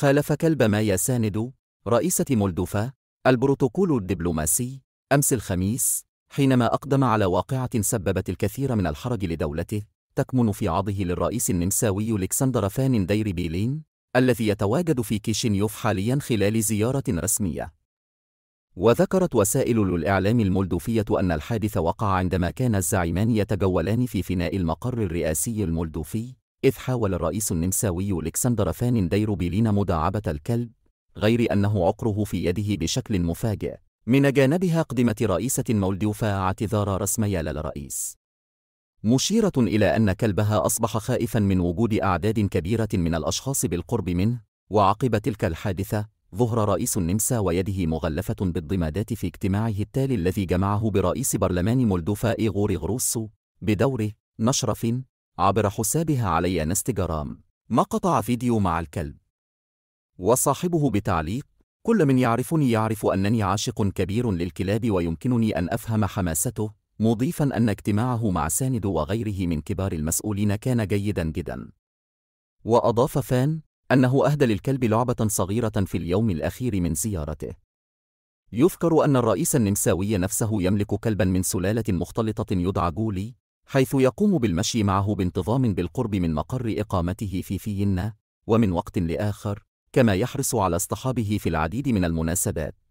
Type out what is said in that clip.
خالف كلب مايا ساند رئيسة مولدوفا البروتوكول الدبلوماسي أمس الخميس حينما أقدم على واقعة سببت الكثير من الحرج لدولته تكمن في عضه للرئيس النمساوي الكسندر فان دير بيلين الذي يتواجد في كيشينيوف حاليا خلال زيارة رسمية وذكرت وسائل الإعلام المولدوفية أن الحادث وقع عندما كان الزعيمان يتجولان في فناء المقر الرئاسي المولدوفي إذ حاول الرئيس النمساوي الكسندر فان بيلين مداعبة الكلب غير أنه عقره في يده بشكل مفاجئ من جانبها قدمت رئيسة مولدوفا اعتذار رسميا للرئيس مشيرة إلى أن كلبها أصبح خائفا من وجود أعداد كبيرة من الأشخاص بالقرب منه وعقب تلك الحادثة ظهر رئيس النمسا ويده مغلفة بالضمادات في اجتماعه التالي الذي جمعه برئيس برلمان مولدوفا إيغور غروسو بدوره نشرف عبر حسابها على انستجرام مقطع فيديو مع الكلب وصاحبه بتعليق كل من يعرفني يعرف أنني عاشق كبير للكلاب ويمكنني أن أفهم حماسته مضيفا أن اجتماعه مع ساند وغيره من كبار المسؤولين كان جيدا جدا وأضاف فان أنه أهدى للكلب لعبة صغيرة في اليوم الأخير من زيارته يذكر أن الرئيس النمساوي نفسه يملك كلبا من سلالة مختلطة يدعى جولي حيث يقوم بالمشي معه بانتظام بالقرب من مقر إقامته في فيينا ومن وقت لآخر كما يحرص على اصطحابه في العديد من المناسبات